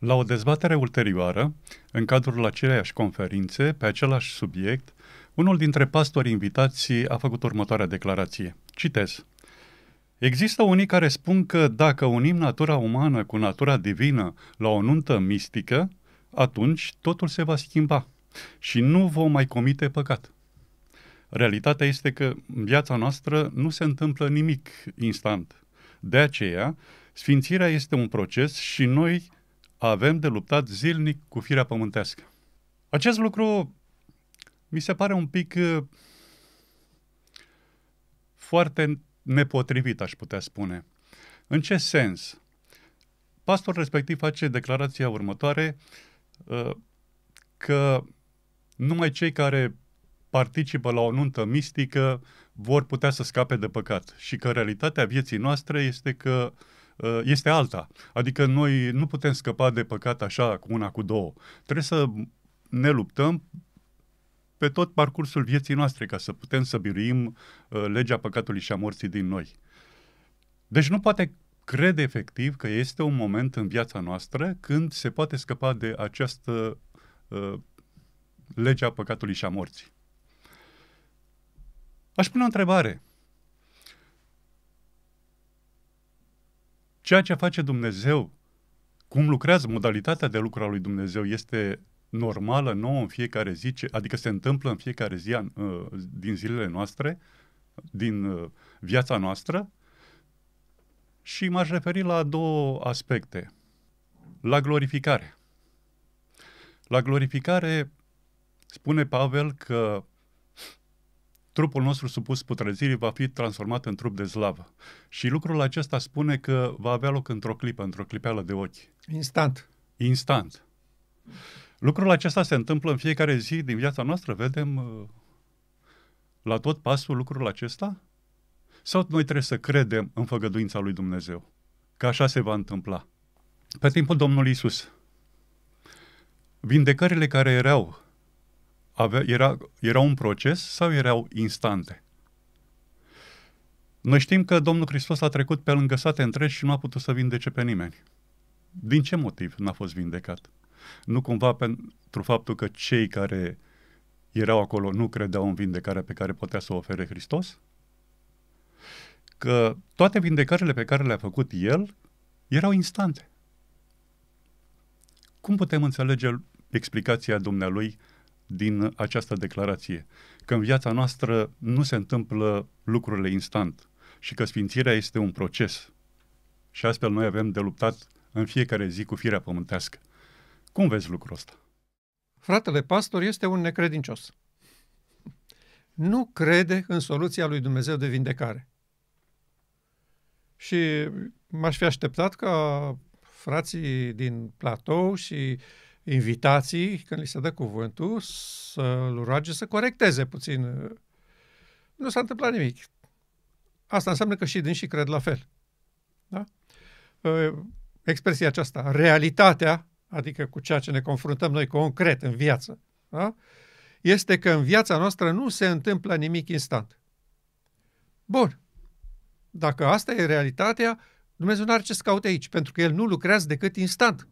La o dezbatere ulterioară, în cadrul aceleiași conferințe, pe același subiect, unul dintre pastorii invitații a făcut următoarea declarație. Citez. Există unii care spun că dacă unim natura umană cu natura divină la o nuntă mistică, atunci totul se va schimba și nu vom mai comite păcat. Realitatea este că în viața noastră nu se întâmplă nimic instant. De aceea, sfințirea este un proces și noi avem de luptat zilnic cu firea pământească. Acest lucru mi se pare un pic uh, foarte nepotrivit, aș putea spune. În ce sens? Pastorul respectiv face declarația următoare uh, că numai cei care participă la o nuntă mistică vor putea să scape de păcat și că realitatea vieții noastre este că uh, Uh, este alta. Adică noi nu putem scăpa de păcat așa cu una, cu două. Trebuie să ne luptăm pe tot parcursul vieții noastre ca să putem să biruim uh, legea păcatului și a morții din noi. Deci nu poate crede efectiv că este un moment în viața noastră când se poate scăpa de această uh, legea păcatului și a morții. Aș pune o întrebare. Ceea ce face Dumnezeu, cum lucrează, modalitatea de lucru a lui Dumnezeu este normală, nouă în fiecare zi, adică se întâmplă în fiecare zi uh, din zilele noastre, din uh, viața noastră. Și m-aș referi la două aspecte. La glorificare. La glorificare spune Pavel că trupul nostru supus putrezirii va fi transformat în trup de slavă. Și lucrul acesta spune că va avea loc într-o clipă, într-o clipeală de ochi. Instant. Instant. Lucrul acesta se întâmplă în fiecare zi din viața noastră. Vedem uh, la tot pasul lucrul acesta? Sau noi trebuie să credem în făgăduința lui Dumnezeu? Că așa se va întâmpla. Pe timpul Domnului Isus, vindecările care erau avea, era, era un proces sau erau instante? Noi știm că Domnul Hristos a trecut pe lângă sate întregi și nu a putut să vindece pe nimeni. Din ce motiv n-a fost vindecat? Nu cumva pentru faptul că cei care erau acolo nu credeau în vindecarea pe care putea să o ofere Hristos? Că toate vindecările pe care le-a făcut El erau instante. Cum putem înțelege explicația dumnealui din această declarație, că în viața noastră nu se întâmplă lucrurile instant și că sfințirea este un proces. Și astfel noi avem de luptat în fiecare zi cu firea pământească. Cum vezi lucrul ăsta? Fratele pastor este un necredincios. Nu crede în soluția lui Dumnezeu de vindecare. Și m-aș fi așteptat ca frații din platou și uh, invitații, când li se dă cuvântul, să-l roage să corecteze puțin. Nu s-a întâmplat nimic. Asta înseamnă că și din și cred la fel. Da? Ă, expresia aceasta, realitatea, adică cu ceea ce ne confruntăm noi concret în viață, da? este că în viața noastră nu se întâmplă nimic instant. Bun. Dacă asta e realitatea, Dumnezeu nu are ce să caute aici, pentru că El nu lucrează decât instant.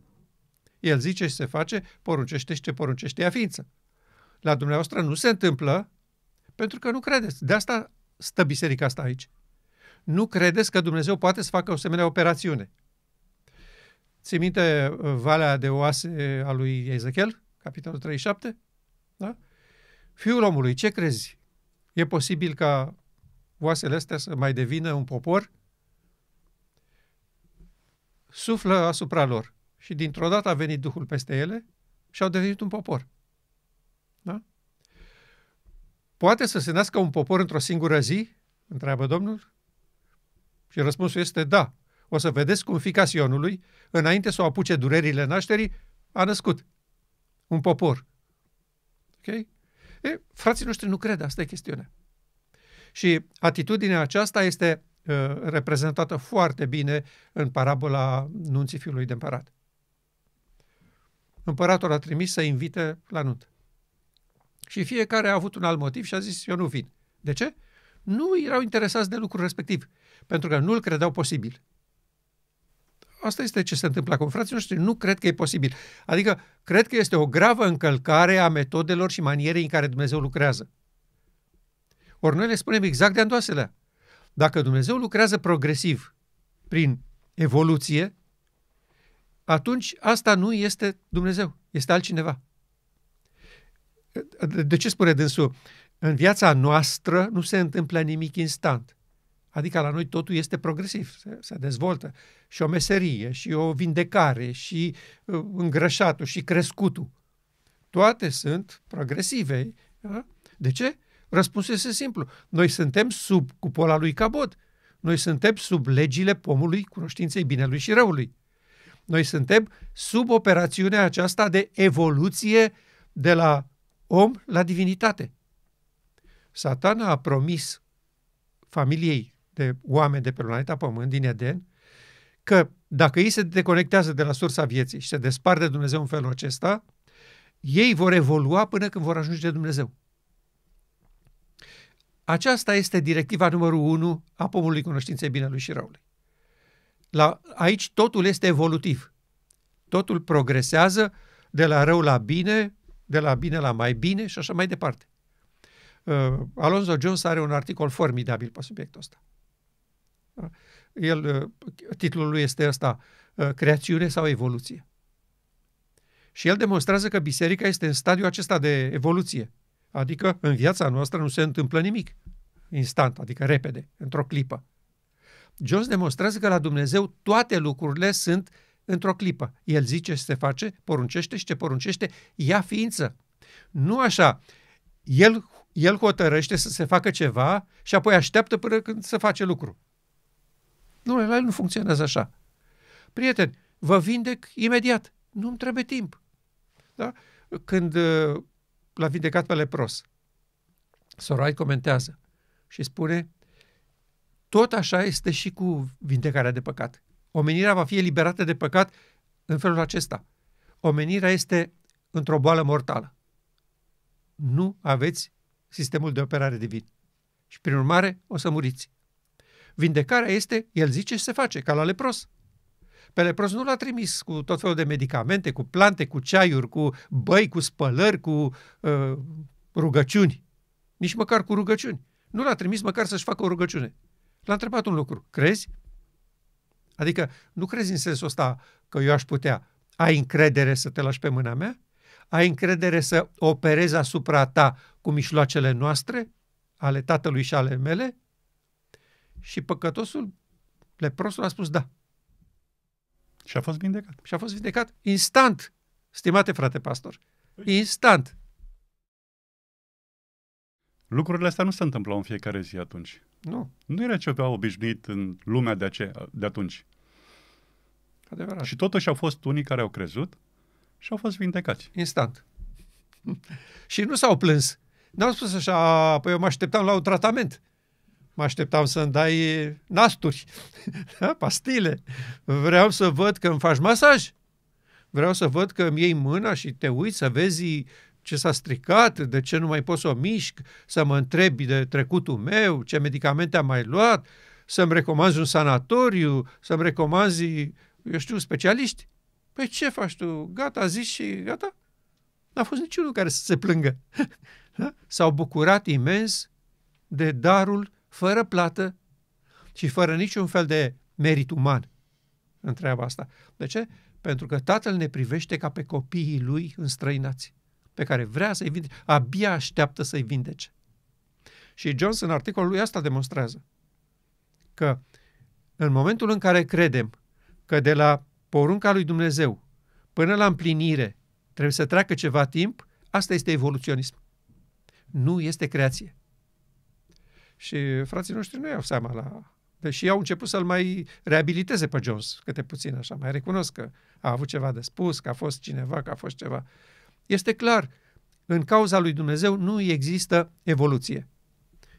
El zice și se face, poruncește și ce poruncește ea ființă. La dumneavoastră nu se întâmplă pentru că nu credeți. De asta stă biserica asta aici. Nu credeți că Dumnezeu poate să facă o asemenea operațiune. Ți minte uh, Valea de Oase a lui Ezechiel, capitolul 37? Da? Fiul omului, ce crezi? E posibil ca oasele astea să mai devină un popor? Suflă asupra lor și dintr-o dată a venit Duhul peste ele și au devenit un popor. Da? Poate să se nască un popor într-o singură zi? Întreabă Domnul. Și răspunsul este da. O să vedeți cum fica Sionului, înainte să o apuce durerile nașterii, a născut un popor. Ok? E, frații noștri nu cred, asta e chestiunea. Și atitudinea aceasta este uh, reprezentată foarte bine în parabola nunții fiului de împărat împăratul a trimis să invite la nuntă. Și fiecare a avut un alt motiv și a zis, eu nu vin. De ce? Nu erau interesați de lucrul respectiv, pentru că nu îl credeau posibil. Asta este ce se întâmplă acum. Frații noștri, nu cred că e posibil. Adică, cred că este o gravă încălcare a metodelor și manierei în care Dumnezeu lucrează. Ori noi le spunem exact de andoaselea. Dacă Dumnezeu lucrează progresiv, prin evoluție, atunci asta nu este Dumnezeu, este altcineva. De ce spune dânsul? În viața noastră nu se întâmplă nimic instant. Adică la noi totul este progresiv, se, se dezvoltă. Și o meserie, și o vindecare, și uh, îngrășatul, și crescutul. Toate sunt progresive. Da? De ce? Răspunsul este simplu. Noi suntem sub cupola lui Cabot. Noi suntem sub legile pomului cunoștinței binelui și răului. Noi suntem sub operațiunea aceasta de evoluție de la om la divinitate. Satana a promis familiei de oameni de pe planeta Pământ, din Eden, că dacă ei se deconectează de la sursa vieții și se despart de Dumnezeu în felul acesta, ei vor evolua până când vor ajunge de Dumnezeu. Aceasta este directiva numărul 1 a pomului cunoștinței binelui și răului la, aici totul este evolutiv. Totul progresează de la rău la bine, de la bine la mai bine și așa mai departe. Uh, Alonso Jones are un articol formidabil pe subiectul ăsta. Uh, el, uh, titlul lui este ăsta, uh, Creațiune sau Evoluție. Și el demonstrează că biserica este în stadiul acesta de evoluție. Adică în viața noastră nu se întâmplă nimic instant, adică repede, într-o clipă. Jos demonstrează că la Dumnezeu toate lucrurile sunt într-o clipă. El zice ce se face, poruncește și ce poruncește, ia ființă. Nu așa. El, el hotărăște să se facă ceva și apoi așteaptă până când se face lucru. Nu, la el nu funcționează așa. Prieteni, vă vindec imediat. Nu-mi trebuie timp. Da? Când uh, l-a vindecat pe lepros, Sorai comentează și spune tot așa este și cu vindecarea de păcat. Omenirea va fi eliberată de păcat în felul acesta. Omenirea este într-o boală mortală. Nu aveți sistemul de operare divin. Și prin urmare o să muriți. Vindecarea este, el zice și se face, ca la lepros. Pe lepros nu l-a trimis cu tot felul de medicamente, cu plante, cu ceaiuri, cu băi, cu spălări, cu uh, rugăciuni. Nici măcar cu rugăciuni. Nu l-a trimis măcar să-și facă o rugăciune. L-a întrebat un lucru. Crezi? Adică nu crezi în sensul ăsta că eu aș putea. Ai încredere să te lași pe mâna mea? Ai încredere să operezi asupra ta cu mișloacele noastre, ale tatălui și ale mele? Și păcătosul, leprosul, a spus da. Și a fost vindecat. Și a fost vindecat instant, stimate frate pastor. Păi. Instant. Lucrurile astea nu se întâmplau în fiecare zi atunci. Nu. Nu era ceva obișnuit în lumea de, ace- de atunci. Adevărat. Și totuși au fost unii care au crezut și au fost vindecați. Instant. și nu s-au plâns. n au spus așa, păi eu mă așteptam la un tratament. Mă așteptam să-mi dai nasturi, pastile. Vreau să văd că îmi faci masaj. Vreau să văd că îmi iei mâna și te uiți să vezi ce s-a stricat, de ce nu mai pot să o mișc, să mă întrebi de trecutul meu, ce medicamente am mai luat, să-mi recomanzi un sanatoriu, să-mi recomanzi, eu știu, specialiști. Păi ce faci tu? Gata, a zis și gata. N-a fost niciunul care să se plângă. Da? S-au bucurat imens de darul fără plată și fără niciun fel de merit uman în treaba asta. De ce? Pentru că Tatăl ne privește ca pe copiii Lui înstrăinați pe care vrea să-i vindece, abia așteaptă să-i vindece. Și Johnson, articolul lui asta demonstrează că în momentul în care credem că de la porunca lui Dumnezeu până la împlinire trebuie să treacă ceva timp, asta este evoluționism. Nu este creație. Și frații noștri nu iau seama la... Deși au început să-l mai reabiliteze pe Jones, câte puțin așa, mai recunosc că a avut ceva de spus, că a fost cineva, că a fost ceva. Este clar, în cauza lui Dumnezeu nu există evoluție.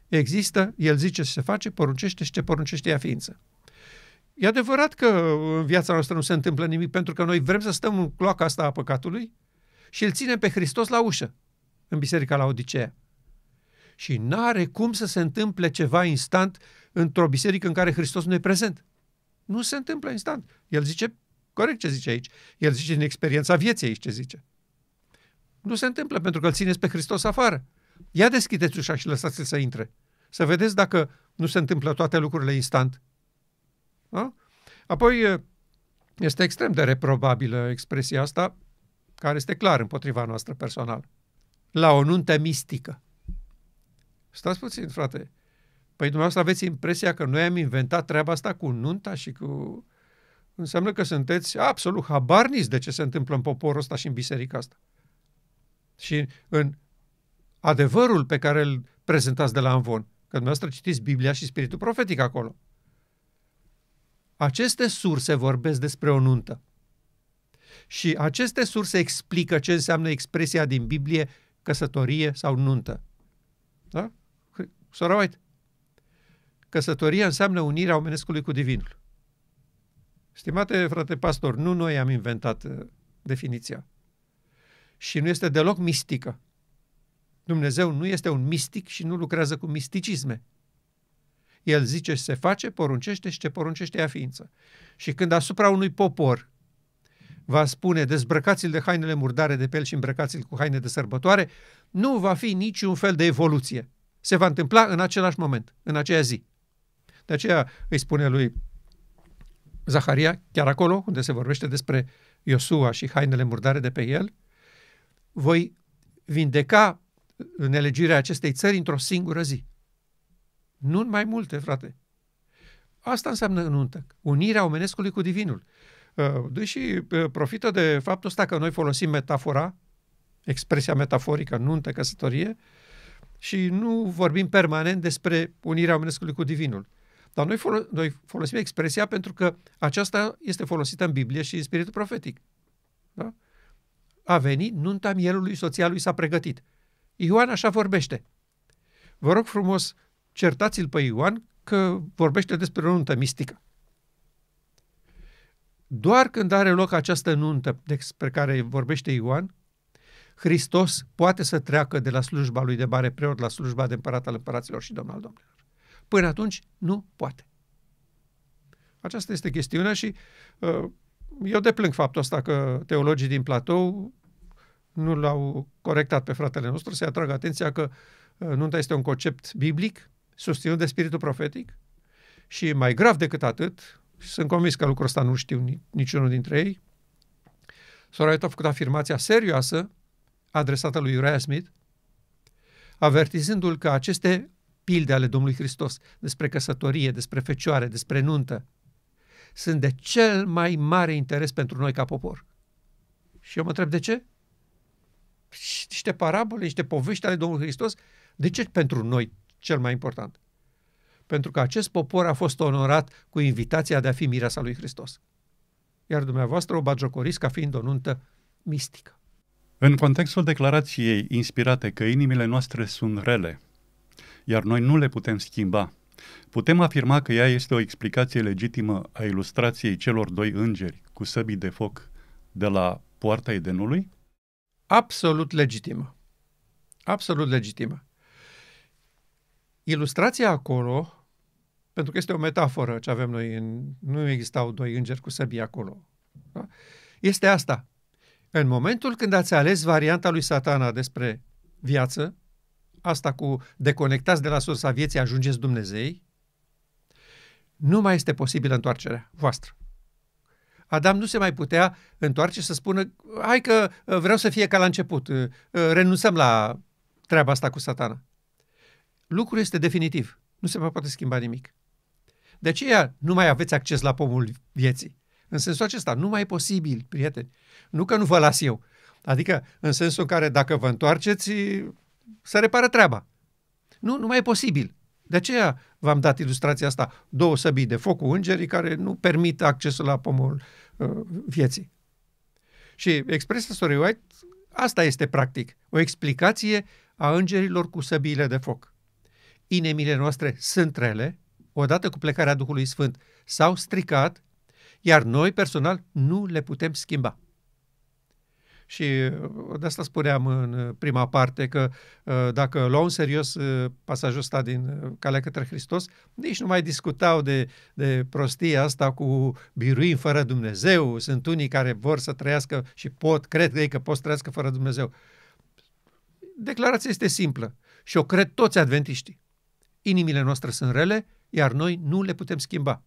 Există, el zice ce se face, poruncește și ce poruncește ea ființă. E adevărat că în viața noastră nu se întâmplă nimic pentru că noi vrem să stăm în cloaca asta a păcatului și îl ținem pe Hristos la ușă în biserica la Odiseea. Și n-are cum să se întâmple ceva instant într-o biserică în care Hristos nu e prezent. Nu se întâmplă instant. El zice, corect ce zice aici, el zice din experiența vieții aici ce zice. Nu se întâmplă pentru că îl țineți pe Hristos afară. Ia deschideți ușa și lăsați-l să intre. Să vedeți dacă nu se întâmplă toate lucrurile instant. Da? Apoi, este extrem de reprobabilă expresia asta, care este clar împotriva noastră personal. La o nuntă mistică. Stați puțin, frate. Păi dumneavoastră aveți impresia că noi am inventat treaba asta cu nunta și cu... Înseamnă că sunteți absolut habarniți de ce se întâmplă în poporul ăsta și în biserica asta și în adevărul pe care îl prezentați de la Anvon, că dumneavoastră citiți Biblia și Spiritul Profetic acolo. Aceste surse vorbesc despre o nuntă. Și aceste surse explică ce înseamnă expresia din Biblie căsătorie sau nuntă. Da? Sora White. Căsătoria înseamnă unirea omenescului cu divinul. Stimate frate pastor, nu noi am inventat uh, definiția și nu este deloc mistică. Dumnezeu nu este un mistic și nu lucrează cu misticisme. El zice se face, poruncește și ce poruncește ea ființă. Și când asupra unui popor va spune dezbrăcați-l de hainele murdare de pel și îmbrăcați-l cu haine de sărbătoare, nu va fi niciun fel de evoluție. Se va întâmpla în același moment, în aceea zi. De aceea îi spune lui Zaharia, chiar acolo unde se vorbește despre Iosua și hainele murdare de pe el, voi vindeca nelegirea acestei țări într-o singură zi. Nu mai multe, frate. Asta înseamnă în Unirea omenescului cu divinul. Uh, Deși uh, profită de faptul ăsta că noi folosim metafora, expresia metaforică, nuntă, căsătorie, și nu vorbim permanent despre unirea omenescului cu divinul. Dar noi, folo- noi folosim expresia pentru că aceasta este folosită în Biblie și în spiritul profetic. Da? A venit nunta mielului, soția lui s-a pregătit. Ioan așa vorbește. Vă rog frumos, certați-l pe Ioan că vorbește despre o nuntă mistică. Doar când are loc această nuntă despre care vorbește Ioan, Hristos poate să treacă de la slujba lui de mare preot la slujba de împărat al împăraților și domn al domnilor. Până atunci, nu poate. Aceasta este chestiunea și uh, eu deplâng faptul ăsta că teologii din platou nu l-au corectat pe fratele nostru, să-i atragă atenția că uh, nunta este un concept biblic, susținut de spiritul profetic și mai grav decât atât, și sunt convins că lucrul ăsta nu știu niciunul dintre ei, sora a făcut afirmația serioasă adresată lui Uriah Smith, avertizându-l că aceste pilde ale Domnului Hristos despre căsătorie, despre fecioare, despre nuntă, sunt de cel mai mare interes pentru noi ca popor. Și eu mă întreb de ce? niște parabole, niște povești ale Domnului Hristos. De ce pentru noi cel mai important? Pentru că acest popor a fost onorat cu invitația de a fi mireasa lui Hristos. Iar dumneavoastră o bagiocoriți ca fiind o nuntă mistică. În contextul declarației inspirate că inimile noastre sunt rele, iar noi nu le putem schimba, putem afirma că ea este o explicație legitimă a ilustrației celor doi îngeri cu săbii de foc de la poarta Edenului? absolut legitimă. Absolut legitimă. Ilustrația acolo, pentru că este o metaforă ce avem noi, în, nu existau doi îngeri cu săbii acolo, da? este asta. În momentul când ați ales varianta lui satana despre viață, asta cu deconectați de la sursa vieții, ajungeți Dumnezei, nu mai este posibilă întoarcerea voastră. Adam nu se mai putea întoarce să spună, hai că uh, vreau să fie ca la început, uh, uh, renunțăm la treaba asta cu satana. Lucrul este definitiv, nu se mai poate schimba nimic. De aceea nu mai aveți acces la pomul vieții. În sensul acesta, nu mai e posibil, prieteni. Nu că nu vă las eu. Adică, în sensul în care dacă vă întoarceți, se repară treaba. Nu, nu mai e posibil. De aceea v-am dat ilustrația asta, două săbii de foc cu îngerii care nu permit accesul la pomul uh, vieții. Și expresia Sorry White, asta este practic, o explicație a îngerilor cu săbiile de foc. Inemile noastre sunt rele, odată cu plecarea Duhului Sfânt s-au stricat, iar noi personal nu le putem schimba. Și uh, de asta spuneam în uh, prima parte că uh, dacă luau în serios pasajul ăsta din Calea către Hristos, nici nu mai discutau de, de prostia asta cu biruin fără Dumnezeu. Sunt unii care vor să trăiască și pot, cred că ei că pot să trăiască fără Dumnezeu. Declarația este simplă și o cred toți adventiștii. Inimile noastre sunt rele, iar noi nu le putem schimba.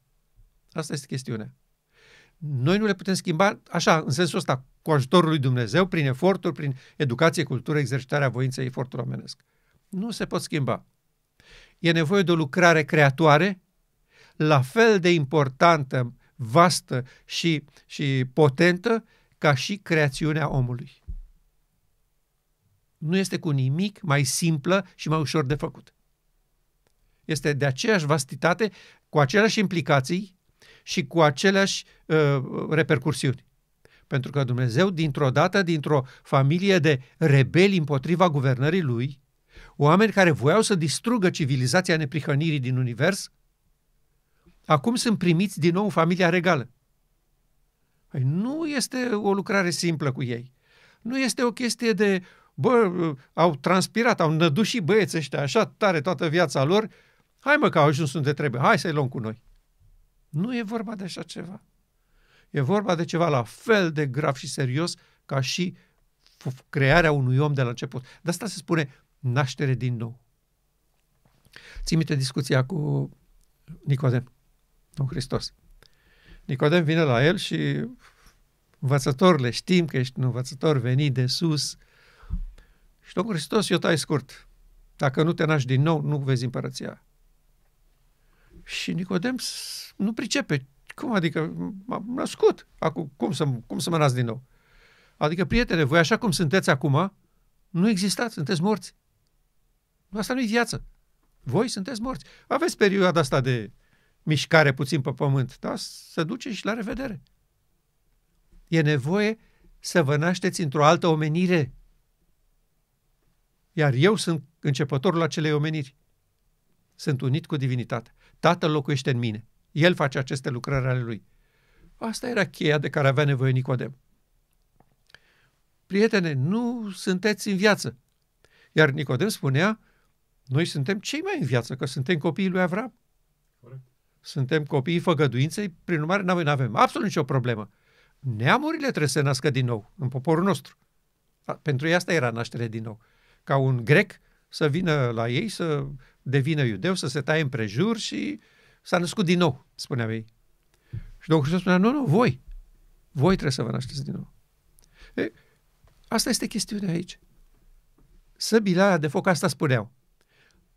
Asta este chestiunea noi nu le putem schimba așa, în sensul ăsta, cu ajutorul lui Dumnezeu, prin eforturi, prin educație, cultură, exercitarea voinței, efortul omenesc. Nu se pot schimba. E nevoie de o lucrare creatoare, la fel de importantă, vastă și, și potentă, ca și creațiunea omului. Nu este cu nimic mai simplă și mai ușor de făcut. Este de aceeași vastitate, cu aceleași implicații, și cu aceleași uh, repercursiuni. Pentru că Dumnezeu, dintr-o dată, dintr-o familie de rebeli împotriva guvernării lui, oameni care voiau să distrugă civilizația neprihănirii din univers, acum sunt primiți din nou în familia regală. Păi nu este o lucrare simplă cu ei. Nu este o chestie de, bă, uh, au transpirat, au nădușit băieți ăștia așa tare toată viața lor, hai mă că au ajuns unde trebuie, hai să-i luăm cu noi. Nu e vorba de așa ceva. E vorba de ceva la fel de grav și serios ca și crearea unui om de la început. De asta se spune naștere din nou. Ții minte discuția cu Nicodem, Domnul Hristos. Nicodem vine la el și învățătorile, știm că ești un învățător venit de sus. Și Domnul Hristos, eu tai scurt, dacă nu te naști din nou, nu vezi împărăția și Nicodem nu pricepe. Cum adică? M-am născut. Acum, cum, să, cum să mă nasc din nou? Adică, prietene, voi așa cum sunteți acum, nu existați, sunteți morți. Asta nu i viață. Voi sunteți morți. Aveți perioada asta de mișcare puțin pe pământ, da? Să duce și la revedere. E nevoie să vă nașteți într-o altă omenire. Iar eu sunt începătorul acelei omeniri. Sunt unit cu divinitatea. Tatăl locuiește în mine. El face aceste lucrări ale lui. Asta era cheia de care avea nevoie Nicodem. Prietene, nu sunteți în viață. Iar Nicodem spunea, noi suntem cei mai în viață, că suntem copiii lui Avram. Suntem copiii făgăduinței, prin urmare nu avem absolut nicio problemă. Neamurile trebuie să se nască din nou în poporul nostru. Pentru ei asta era naștere din nou. Ca un grec să vină la ei să devină iudeu, să se taie împrejur și s-a născut din nou, spunea ei. Și Domnul Hristos spunea, nu, nu, voi, voi trebuie să vă nașteți din nou. E, asta este chestiunea aici. Săbila de foc asta spuneau.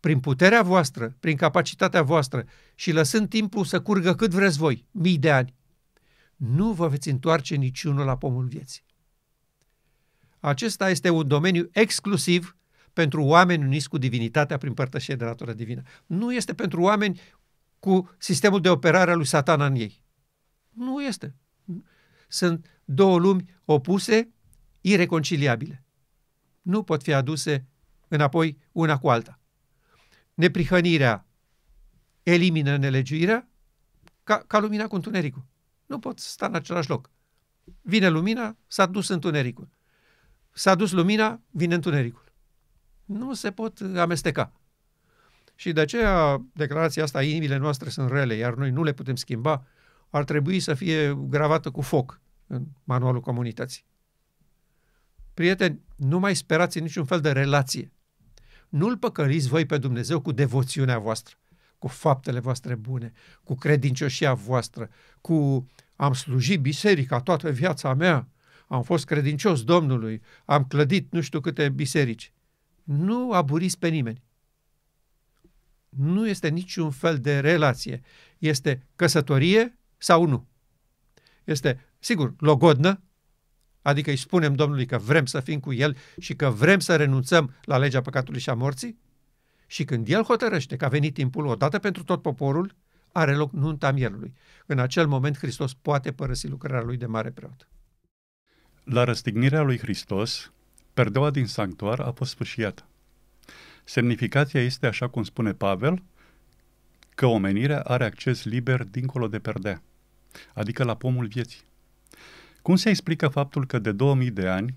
Prin puterea voastră, prin capacitatea voastră și lăsând timpul să curgă cât vreți voi, mii de ani, nu vă veți întoarce niciunul la pomul vieții. Acesta este un domeniu exclusiv pentru oameni uniți cu divinitatea prin părtășie de natură divină. Nu este pentru oameni cu sistemul de operare al lui satana în ei. Nu este. Sunt două lumi opuse, ireconciliabile. Nu pot fi aduse înapoi una cu alta. Neprihănirea elimină nelegiuirea ca, ca lumina cu întunericul. Nu pot sta în același loc. Vine lumina, s-a dus întunericul. S-a dus lumina, vine întunericul nu se pot amesteca. Și de aceea declarația asta, inimile noastre sunt rele, iar noi nu le putem schimba, ar trebui să fie gravată cu foc în manualul comunității. Prieteni, nu mai sperați niciun fel de relație. Nu-L păcăliți voi pe Dumnezeu cu devoțiunea voastră, cu faptele voastre bune, cu credincioșia voastră, cu am slujit biserica toată viața mea, am fost credincios Domnului, am clădit nu știu câte biserici nu aburiți pe nimeni. Nu este niciun fel de relație. Este căsătorie sau nu. Este, sigur, logodnă, adică îi spunem Domnului că vrem să fim cu El și că vrem să renunțăm la legea păcatului și a morții, și când El hotărăște că a venit timpul odată pentru tot poporul, are loc nunta mielului. În acel moment Hristos poate părăsi lucrarea lui de mare preot. La răstignirea lui Hristos, Perdeaua din sanctuar a fost sfârșiată. Semnificația este, așa cum spune Pavel, că omenirea are acces liber dincolo de perdea, adică la pomul vieții. Cum se explică faptul că de 2000 de ani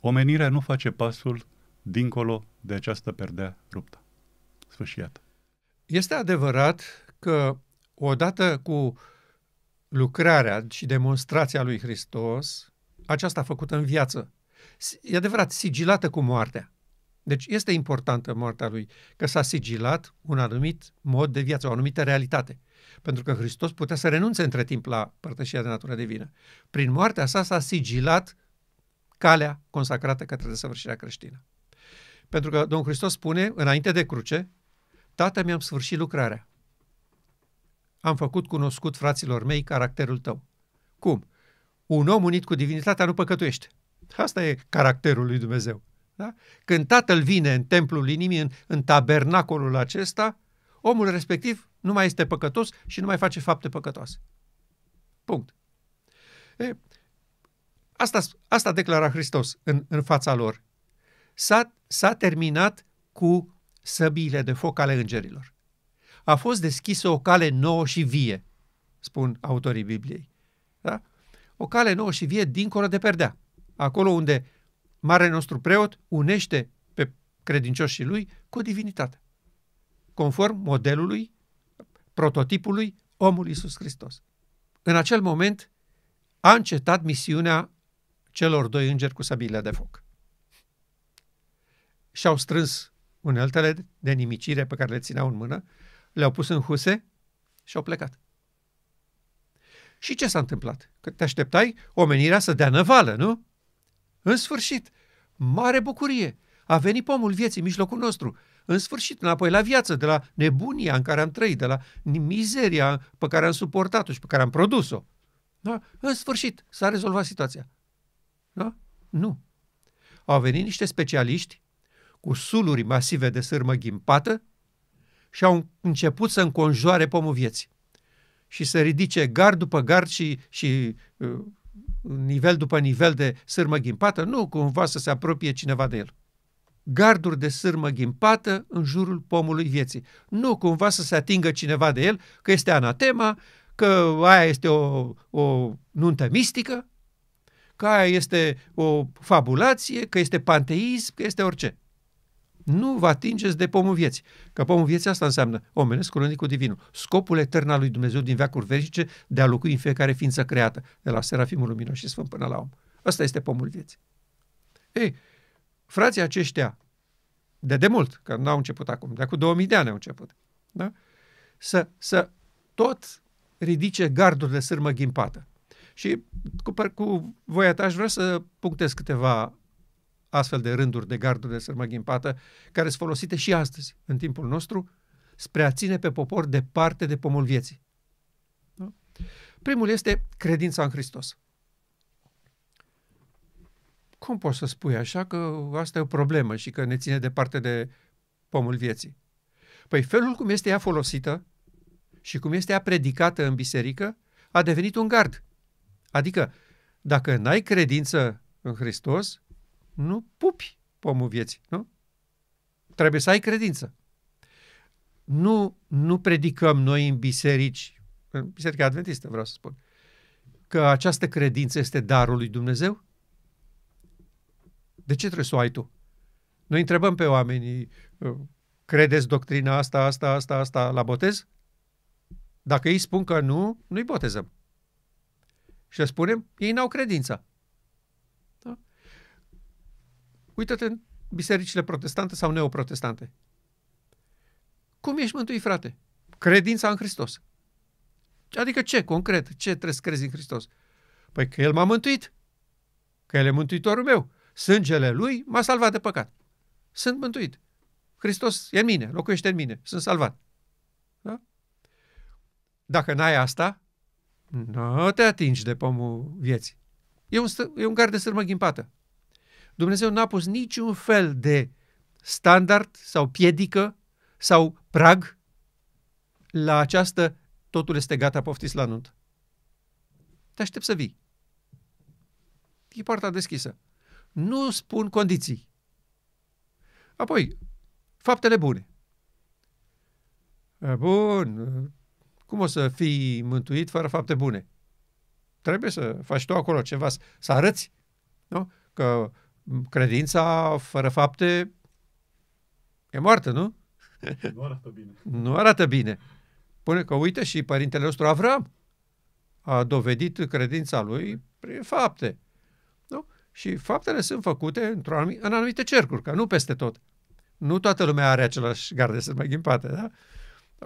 omenirea nu face pasul dincolo de această perdea ruptă, sfâșiată? Este adevărat că odată cu lucrarea și demonstrația lui Hristos, aceasta făcută în viață, e adevărat, sigilată cu moartea. Deci este importantă moartea lui, că s-a sigilat un anumit mod de viață, o anumită realitate. Pentru că Hristos putea să renunțe între timp la părtășia de natură divină. Prin moartea sa s-a sigilat calea consacrată către desăvârșirea creștină. Pentru că Domnul Hristos spune, înainte de cruce, Tată, mi-am sfârșit lucrarea. Am făcut cunoscut fraților mei caracterul tău. Cum? Un om unit cu divinitatea nu păcătuiește. Asta e caracterul lui Dumnezeu. Da? Când Tatăl vine în templul inimii, în, în tabernacolul acesta, omul respectiv nu mai este păcătos și nu mai face fapte păcătoase. Punct. E, asta, asta declara Hristos în, în fața lor. S-a, s-a terminat cu săbiile de foc ale îngerilor. A fost deschisă o cale nouă și vie, spun autorii Bibliei. Da? O cale nouă și vie dincolo de perdea acolo unde mare nostru preot unește pe credincioșii lui cu divinitatea, conform modelului, prototipului omului Iisus Hristos. În acel moment a încetat misiunea celor doi îngeri cu sabile de foc. Și-au strâns uneltele de nimicire pe care le țineau în mână, le-au pus în huse și au plecat. Și ce s-a întâmplat? Că te așteptai omenirea să dea năvală, nu? În sfârșit, mare bucurie! A venit pomul vieții în mijlocul nostru. În sfârșit, înapoi la viață, de la nebunia în care am trăit, de la mizeria pe care am suportat-o și pe care am produs-o. Da? În sfârșit, s-a rezolvat situația. Da? Nu. Au venit niște specialiști cu suluri masive de sârmă ghimpată și au început să înconjoare pomul vieții și să ridice gard după gard și, și uh, nivel după nivel de sârmă ghimpată, nu cumva să se apropie cineva de el. Garduri de sârmă ghimpată în jurul pomului vieții. Nu cumva să se atingă cineva de el, că este anatema, că aia este o, o nuntă mistică, că aia este o fabulație, că este panteism, că este orice nu vă atingeți de pomul vieții. Că pomul vieții asta înseamnă omenesc colonit cu divinul. Scopul etern al lui Dumnezeu din veacuri veșnice de a locui în fiecare ființă creată, de la Serafimul Luminos și Sfânt până la om. Asta este pomul vieții. Ei, frații aceștia, de demult, că nu au început acum, de acum 2000 de ani au început, da? să, să tot ridice gardul de sârmă ghimpată. Și cu, cu voia ta aș vrea să punctez câteva astfel de rânduri de garduri de sârmă ghimpată, care sunt folosite și astăzi, în timpul nostru, spre a ține pe popor departe de pomul vieții. Da? Primul este credința în Hristos. Cum poți să spui așa că asta e o problemă și că ne ține departe de pomul vieții? Păi felul cum este ea folosită și cum este ea predicată în biserică a devenit un gard. Adică, dacă n-ai credință în Hristos, nu pupi pomul vieții, nu? Trebuie să ai credință. Nu, nu predicăm noi în biserici, în biserica adventistă vreau să spun, că această credință este darul lui Dumnezeu? De ce trebuie să o ai tu? Noi întrebăm pe oamenii, uh, credeți doctrina asta, asta, asta, asta la botez? Dacă ei spun că nu, nu-i botezăm. Și spunem, ei n-au credința. Uită-te în bisericile protestante sau neoprotestante. Cum ești mântuit, frate? Credința în Hristos. Adică ce, concret? Ce trebuie să crezi în Hristos? Păi că El m-a mântuit. Că El e mântuitorul meu. Sângele Lui m-a salvat de păcat. Sunt mântuit. Hristos e în mine, locuiește în mine, sunt salvat. Da? Dacă n-ai asta, nu te atingi de pomul vieții. E un, e un gard de sârmă ghimpată. Dumnezeu n-a pus niciun fel de standard sau piedică sau prag la această totul este gata, poftiți la nunt. Te aștept să vii. E partea deschisă. Nu spun condiții. Apoi, faptele bune. Bun, cum o să fii mântuit fără fapte bune? Trebuie să faci tu acolo ceva, să arăți nu? că credința fără fapte e moartă, nu? Nu arată bine. nu arată bine. Pune că uite și părintele nostru Avram a dovedit credința lui prin fapte. Nu? Și faptele sunt făcute într anumit, în anumite cercuri, ca nu peste tot. Nu toată lumea are același garde de mai ghimpate, da?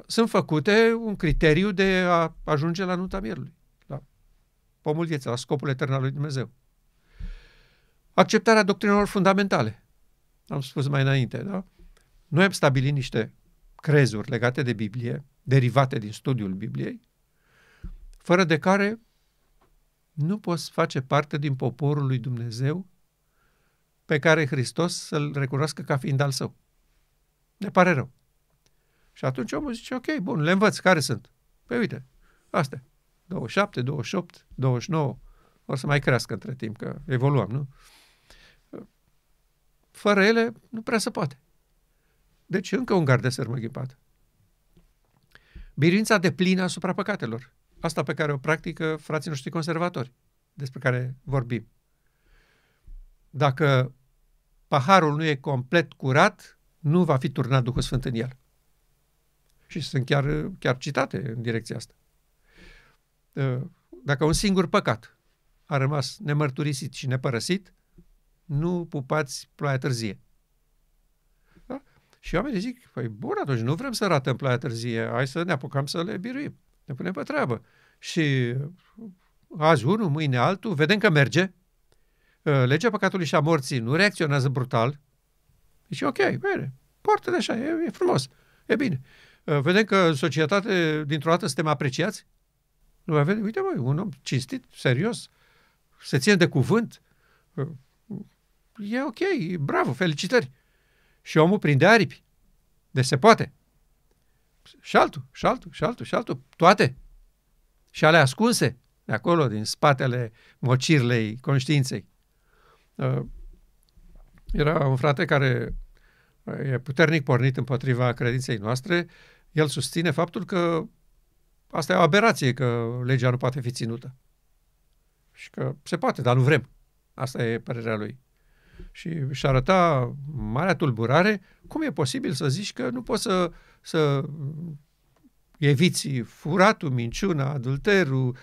Sunt făcute un criteriu de a ajunge la nuta mierului, la pomul vieții, la scopul etern al lui Dumnezeu acceptarea doctrinelor fundamentale. Am spus mai înainte, da? Noi am stabilit niște crezuri legate de Biblie, derivate din studiul Bibliei, fără de care nu poți face parte din poporul lui Dumnezeu pe care Hristos să-l recunoască ca fiind al său. Ne pare rău. Și atunci omul zice, ok, bun, le învăț, care sunt? Păi uite, astea, 27, 28, 29, o să mai crească între timp, că evoluăm, nu? Fără ele nu prea se poate. Deci încă un gard de sârmă ghipat. Birința de plină asupra păcatelor. Asta pe care o practică frații noștri conservatori, despre care vorbim. Dacă paharul nu e complet curat, nu va fi turnat Duhul Sfânt în el. Și sunt chiar, chiar citate în direcția asta. Dacă un singur păcat a rămas nemărturisit și nepărăsit, nu pupați ploaia târzie. Da? Și oamenii zic, păi bun, atunci nu vrem să ratăm ploaia târzie, hai să ne apucăm să le biruim, ne punem pe treabă. Și uh, azi unul, mâine altul, vedem că merge. Uh, legea păcatului și a morții nu reacționează brutal. Deci, ok, bine, poartă de așa, e, e frumos, e bine. Uh, vedem că în societate, dintr-o dată, suntem apreciați. Nu mai vedem, uite, măi, un om cinstit, serios, se ține de cuvânt, e ok, e bravo, felicitări. Și omul prinde aripi. Deci se poate. Și altul, și altul, și altul, și altul, toate. Și ale ascunse, de acolo, din spatele mocirlei conștiinței. Uh, era un frate care uh, e puternic pornit împotriva credinței noastre. El susține faptul că asta e o aberație, că legea nu poate fi ținută. Și că se poate, dar nu vrem. Asta e părerea lui. Și și arăta marea tulburare, cum e posibil să zici că nu poți să, să eviți furatul, minciuna, adulterul,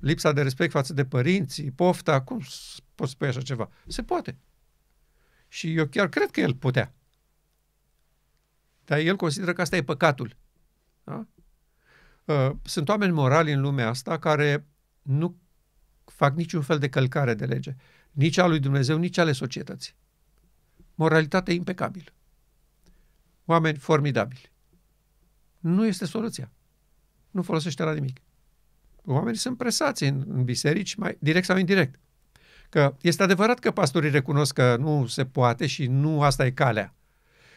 lipsa de respect față de părinții, pofta, cum poți spune așa ceva? Se poate. Și eu chiar cred că el putea. Dar el consideră că asta e păcatul. Da? Ă, sunt oameni morali în lumea asta care nu fac niciun fel de călcare de lege nici a lui Dumnezeu, nici ale societății. Moralitate impecabilă. Oameni formidabili. Nu este soluția. Nu folosește la nimic. Oamenii sunt presați în, în biserici, mai direct sau indirect. Că este adevărat că pastorii recunosc că nu se poate și nu asta e calea.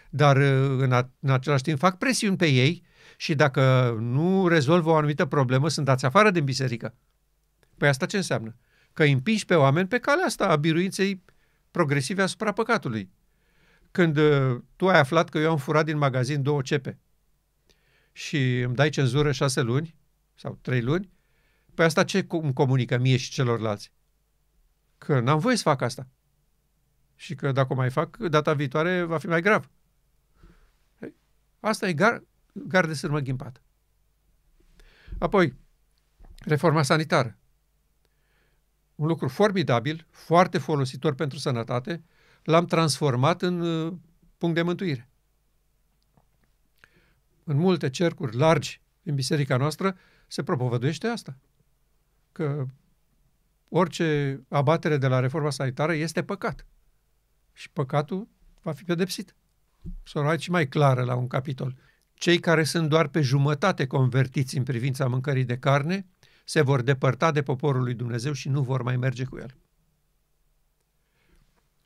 Dar uh, în, a, în același timp fac presiuni pe ei și dacă nu rezolvă o anumită problemă, sunt dați afară din biserică. Păi asta ce înseamnă? că împingi pe oameni pe calea asta a biruinței progresive asupra păcatului. Când uh, tu ai aflat că eu am furat din magazin două cepe și îmi dai cenzură șase luni sau trei luni, pe păi asta ce îmi comunică mie și celorlalți? Că n-am voie să fac asta. Și că dacă o mai fac, data viitoare va fi mai grav. Asta e gar, gar de sârmă ghimpată. Apoi, reforma sanitară un lucru formidabil, foarte folositor pentru sănătate, l-am transformat în uh, punct de mântuire. În multe cercuri largi din biserica noastră se propovăduiește asta. Că orice abatere de la reforma sanitară este păcat. Și păcatul va fi pedepsit. Să o și mai clară la un capitol. Cei care sunt doar pe jumătate convertiți în privința mâncării de carne – se vor depărta de poporul lui Dumnezeu și nu vor mai merge cu el.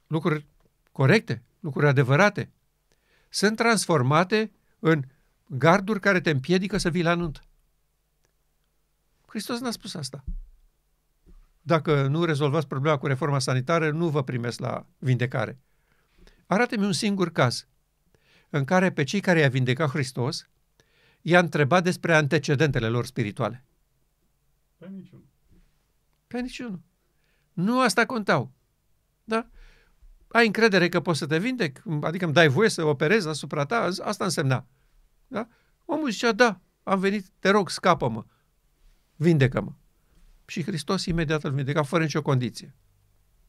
Lucruri corecte, lucruri adevărate, sunt transformate în garduri care te împiedică să vii la nuntă. Hristos n-a spus asta. Dacă nu rezolvați problema cu reforma sanitară, nu vă primesc la vindecare. Arată-mi un singur caz în care pe cei care i-a vindecat Hristos i-a întrebat despre antecedentele lor spirituale. Pe niciunul. Pe niciunul. Nu asta contau. Da? Ai încredere că poți să te vindec? Adică îmi dai voie să operez asupra ta? Asta însemna. Da? Omul zicea, da, am venit, te rog, scapă-mă. Vindecă-mă. Și Hristos imediat îl vindeca, fără nicio condiție.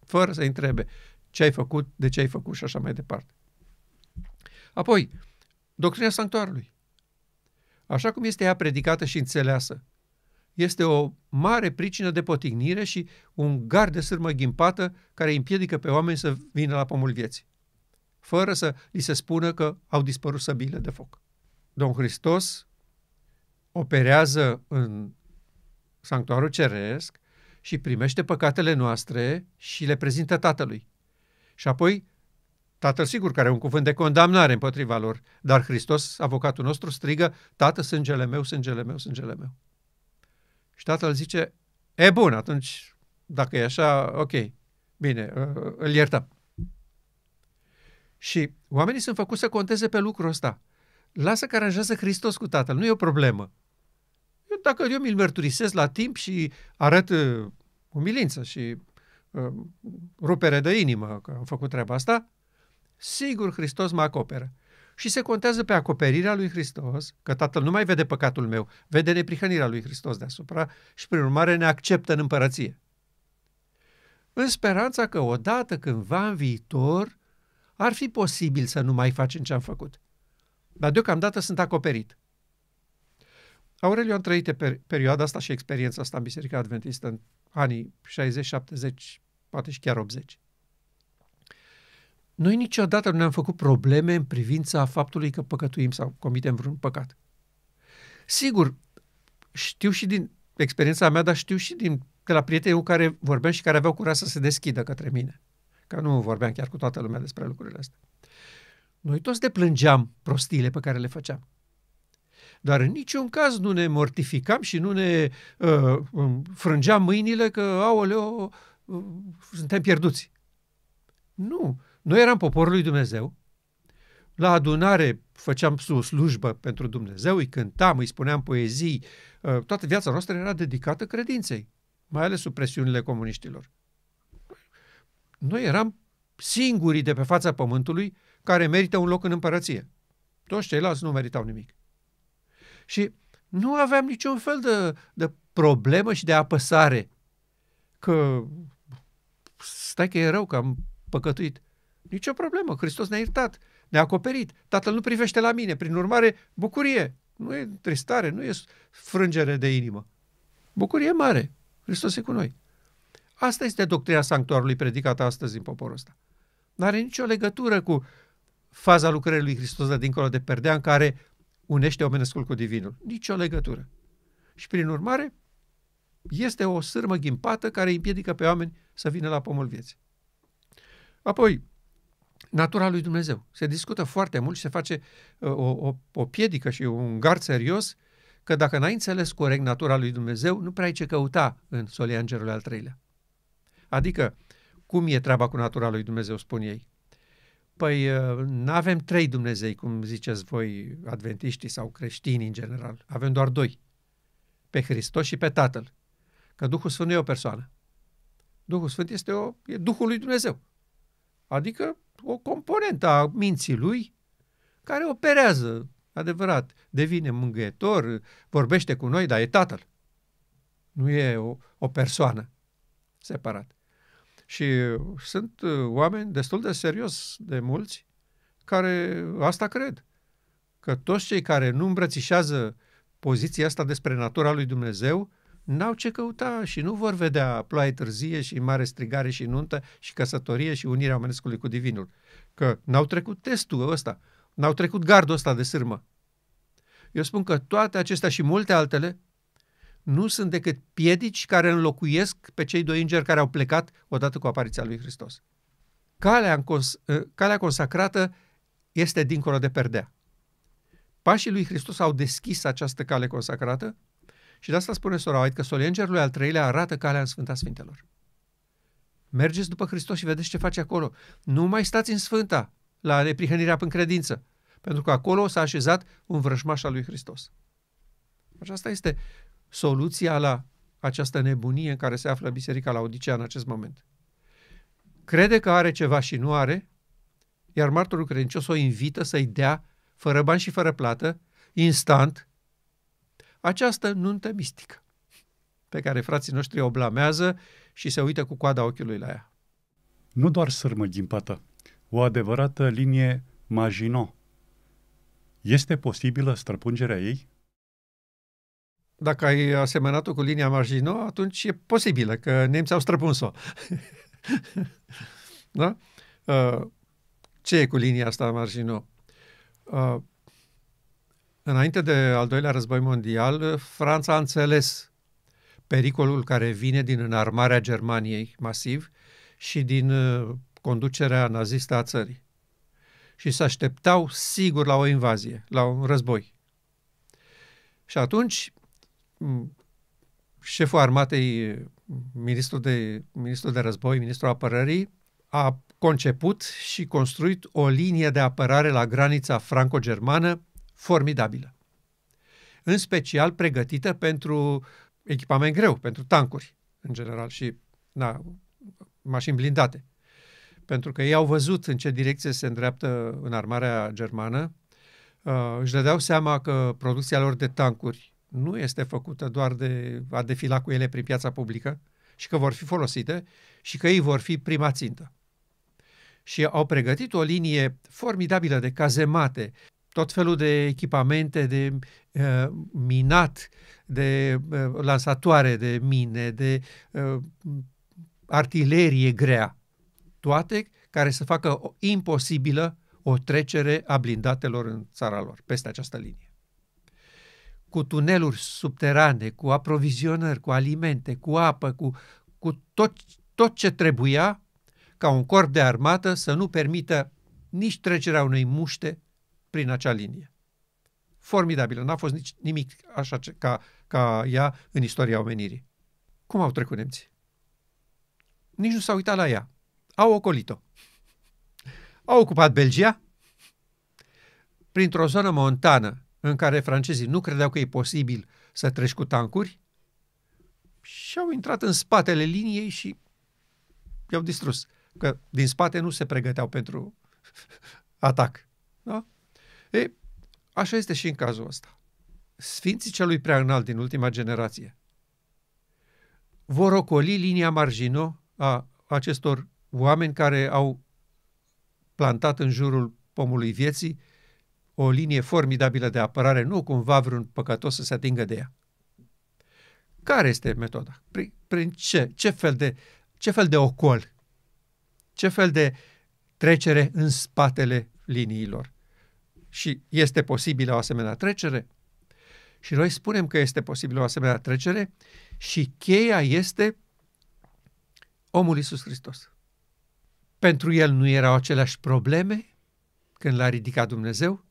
Fără să întrebe ce ai făcut, de ce ai făcut și așa mai departe. Apoi, doctrina sanctuarului. Așa cum este ea predicată și înțeleasă este o mare pricină de potignire și un gard de sârmă ghimpată care îi împiedică pe oameni să vină la pomul vieții, fără să li se spună că au dispărut săbile de foc. Domn Hristos operează în sanctuarul ceresc și primește păcatele noastre și le prezintă Tatălui. Și apoi Tatăl sigur care are un cuvânt de condamnare împotriva lor, dar Hristos, avocatul nostru, strigă, Tată, sângele meu, sângele meu, sângele meu. Și tatăl zice, e bun, atunci dacă e așa, ok, bine, ă, ă, îl iertăm. Și oamenii sunt făcuți să conteze pe lucrul ăsta. Lasă că aranjează Hristos cu tatăl, nu e o problemă. Eu, dacă eu mi-l mărturisesc la timp și arăt uh, umilință și uh, rupere de inimă că am făcut treaba asta, sigur Hristos mă acoperă și se contează pe acoperirea lui Hristos, că Tatăl nu mai vede păcatul meu, vede neprihănirea lui Hristos deasupra și prin urmare ne acceptă în împărăție. În speranța că odată cândva în viitor ar fi posibil să nu mai facem ce am făcut. Dar deocamdată sunt acoperit. Aurelio a trăit perioada asta și experiența asta în Biserica Adventistă în anii 60, 70, poate și chiar 80. Noi niciodată nu ne-am făcut probleme în privința faptului că păcătuim sau comitem vreun păcat. Sigur, știu și din experiența mea, dar știu și din, de la prieteni cu care vorbeam și care aveau curaj să se deschidă către mine. Că nu vorbeam chiar cu toată lumea despre lucrurile astea. Noi toți deplângeam prostiile pe care le făceam. Dar în niciun caz nu ne mortificam și nu ne uh, um, frângeam mâinile că, aoleo, uh, suntem pierduți. Nu. Noi eram poporul lui Dumnezeu, la adunare făceam o slujbă pentru Dumnezeu, îi cântam, îi spuneam poezii, uh, toată viața noastră era dedicată credinței, mai ales sub presiunile comuniștilor. Noi eram singurii de pe fața pământului care merită un loc în împărăție. Toți ceilalți nu meritau nimic. Și nu aveam niciun fel de, de problemă și de apăsare că stai că e rău că am păcătuit. Nicio problemă, Hristos ne-a iertat, ne-a acoperit. Tatăl nu privește la mine, prin urmare, bucurie. Nu e tristare, nu e frângere de inimă. Bucurie mare. Hristos e cu noi. Asta este doctrina sanctuarului predicată astăzi în poporul ăsta. Nu are nicio legătură cu faza lucrării lui Hristos de dincolo de perdea în care unește omenescul cu divinul. Nicio legătură. Și prin urmare, este o sârmă ghimpată care împiedică pe oameni să vină la pomul vieții. Apoi, natura lui Dumnezeu. Se discută foarte mult și se face uh, o, o, o piedică și un gard serios că dacă n-ai înțeles corect natura lui Dumnezeu, nu prea ai ce căuta în solia îngerului al treilea. Adică, cum e treaba cu natura lui Dumnezeu, spun ei? Păi, uh, nu avem trei Dumnezei, cum ziceți voi, adventiștii sau creștini în general. Avem doar doi. Pe Hristos și pe Tatăl. Că Duhul Sfânt nu e o persoană. Duhul Sfânt este o, e Duhul lui Dumnezeu. Adică o componentă a minții lui care operează, adevărat, devine mângâietor, vorbește cu noi, dar e tatăl. Nu e o, o persoană separat. Și sunt uh, oameni destul de serios de mulți care asta cred. Că toți cei care nu îmbrățișează poziția asta despre natura lui Dumnezeu n-au ce căuta și nu vor vedea ploaie târzie și mare strigare și nuntă și căsătorie și unirea omenescului cu divinul. Că n-au trecut testul ăsta, n-au trecut gardul ăsta de sârmă. Eu spun că toate acestea și multe altele nu sunt decât piedici care înlocuiesc pe cei doi îngeri care au plecat odată cu apariția lui Hristos. Calea, cons- ă, calea consacrată este dincolo de perdea. Pașii lui Hristos au deschis această cale consacrată și de asta spune Sora White că soliengerul al treilea arată calea în Sfânta Sfintelor. Mergeți după Hristos și vedeți ce face acolo. Nu mai stați în Sfânta, la neprihănirea prin credință, pentru că acolo s-a așezat un vrăjmaș al lui Hristos. Aceasta deci este soluția la această nebunie în care se află Biserica la Odisea în acest moment. Crede că are ceva și nu are, iar martorul credincios o invită să-i dea, fără bani și fără plată, instant, această nuntă mistică, pe care frații noștri o blamează și se uită cu coada ochiului la ea. Nu doar sârmă ghimpată, o adevărată linie Maginot. Este posibilă străpungerea ei? Dacă ai asemănat-o cu linia Maginot, atunci e posibilă, că nemții au străpuns-o. da? Uh, ce e cu linia asta Maginot? Uh, Înainte de al doilea război mondial, Franța a înțeles pericolul care vine din înarmarea Germaniei masiv și din uh, conducerea nazistă a țării. Și se așteptau sigur la o invazie, la un război. Și atunci, șeful armatei, ministrul de, ministrul de război, ministrul apărării, a conceput și construit o linie de apărare la granița franco-germană formidabilă. În special pregătită pentru echipament greu, pentru tancuri, în general, și na, mașini blindate. Pentru că ei au văzut în ce direcție se îndreaptă în armarea germană, uh, își dădeau seama că producția lor de tancuri nu este făcută doar de a defila cu ele prin piața publică și că vor fi folosite și că ei vor fi prima țintă. Și au pregătit o linie formidabilă de cazemate tot felul de echipamente de uh, minat, de uh, lansatoare de mine, de uh, artilerie grea, toate care să facă o imposibilă o trecere a blindatelor în țara lor, peste această linie. Cu tuneluri subterane, cu aprovizionări, cu alimente, cu apă, cu, cu tot, tot ce trebuia ca un corp de armată să nu permită nici trecerea unei muște prin acea linie. Formidabilă, n-a fost nici nimic așa ca, ca ea în istoria omenirii. Cum au trecut nemții? Nici nu s-au uitat la ea. Au ocolit-o. Au ocupat Belgia printr-o zonă montană în care francezii nu credeau că e posibil să treci cu tancuri și au intrat în spatele liniei și i-au distrus. Că din spate nu se pregăteau pentru atac. Da? E, așa este și în cazul ăsta. Sfinții celui prea înalt din ultima generație vor ocoli linia margino a acestor oameni care au plantat în jurul pomului vieții o linie formidabilă de apărare, nu cumva vreun păcătos să se atingă de ea. Care este metoda? Prin, prin ce? Ce fel, de, ce fel de ocol? Ce fel de trecere în spatele liniilor? și este posibilă o asemenea trecere? Și noi spunem că este posibilă o asemenea trecere și cheia este omul Iisus Hristos. Pentru el nu erau aceleași probleme când l-a ridicat Dumnezeu,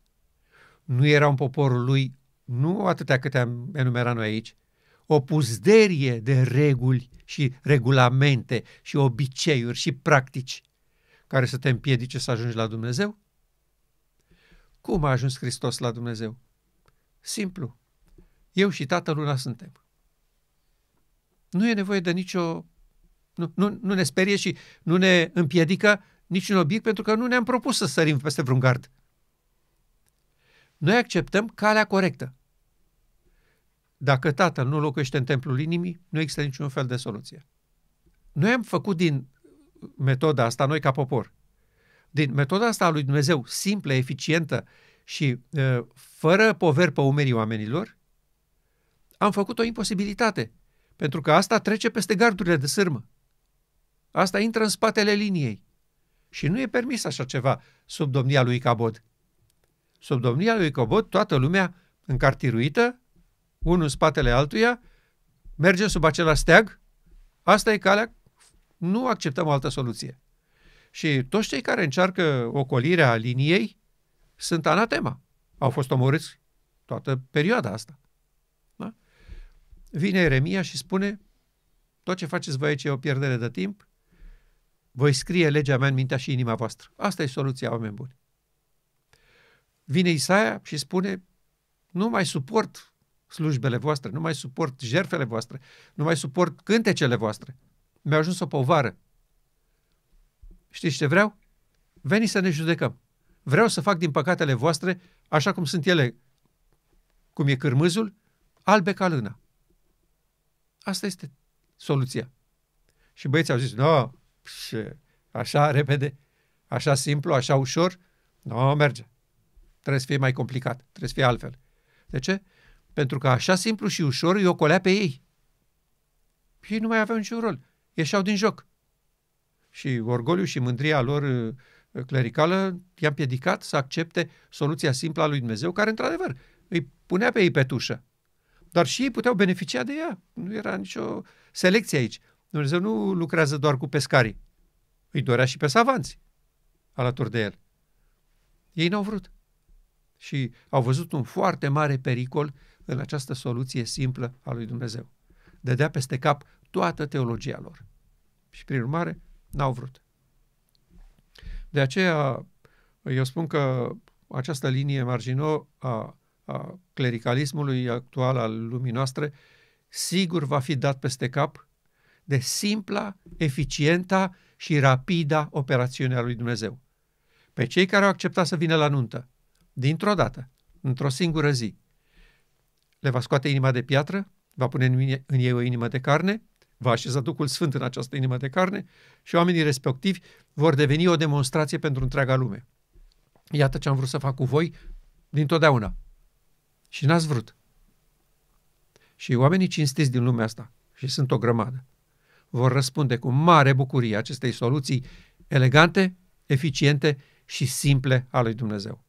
nu era în poporul lui, nu atâtea câte am enumerat noi aici, o puzderie de reguli și regulamente și obiceiuri și practici care să te împiedice să ajungi la Dumnezeu, cum a ajuns Hristos la Dumnezeu? Simplu. Eu și Tatăl una suntem. Nu e nevoie de nicio... Nu, nu, nu ne sperie și nu ne împiedică niciun obiect pentru că nu ne-am propus să sărim peste vreun gard. Noi acceptăm calea corectă. Dacă tatăl nu locuiește în templul inimii, nu există niciun fel de soluție. Noi am făcut din metoda asta, noi ca popor, din metoda asta a lui Dumnezeu, simplă, eficientă și ă, fără poveri pe umerii oamenilor, am făcut o imposibilitate, pentru că asta trece peste gardurile de sârmă. Asta intră în spatele liniei. Și nu e permis așa ceva sub domnia lui Cabod. Sub domnia lui Cabod, toată lumea încartiruită, unul în spatele altuia, merge sub același steag, asta e calea, nu acceptăm o altă soluție. Și toți cei care încearcă ocolirea liniei sunt anatema. Au fost omorâți toată perioada asta. Da? Vine Eremia și spune tot ce faceți voi aici e o pierdere de timp, voi scrie legea mea în mintea și inima voastră. Asta e soluția, oameni buni. Vine Isaia și spune, nu mai suport slujbele voastre, nu mai suport jertfele voastre, nu mai suport cântecele voastre. Mi-a ajuns o povară. Știți ce vreau? Veni să ne judecăm. Vreau să fac din păcatele voastre, așa cum sunt ele, cum e cârmâzul, albe ca lână. Asta este soluția. Și băieții au zis, nu, no, așa repede, așa simplu, așa ușor, nu no, merge. Trebuie să fie mai complicat, trebuie să fie altfel. De ce? Pentru că așa simplu și ușor îi ocolea pe ei. Ei nu mai aveau niciun rol. Ieșeau din joc și orgoliu și mândria lor uh, uh, clericală i-a împiedicat să accepte soluția simplă a lui Dumnezeu, care, într-adevăr, îi punea pe ei pe tușă. Dar și ei puteau beneficia de ea. Nu era nicio selecție aici. Dumnezeu nu lucrează doar cu pescarii. Îi dorea și pe savanți alături de el. Ei n-au vrut. Și au văzut un foarte mare pericol în această soluție simplă a lui Dumnezeu. Dădea peste cap toată teologia lor. Și prin urmare, N-au vrut. De aceea, eu spun că această linie margină a, a clericalismului actual al lumii noastre sigur va fi dat peste cap de simpla, eficienta și rapida operațiune a lui Dumnezeu. Pe cei care au acceptat să vină la nuntă, dintr-o dată, într-o singură zi, le va scoate inima de piatră, va pune în ei o inimă de carne va așeza Duhul Sfânt în această inimă de carne și oamenii respectivi vor deveni o demonstrație pentru întreaga lume. Iată ce am vrut să fac cu voi dintotdeauna. Și n-ați vrut. Și oamenii cinstiți din lumea asta, și sunt o grămadă, vor răspunde cu mare bucurie acestei soluții elegante, eficiente și simple a lui Dumnezeu.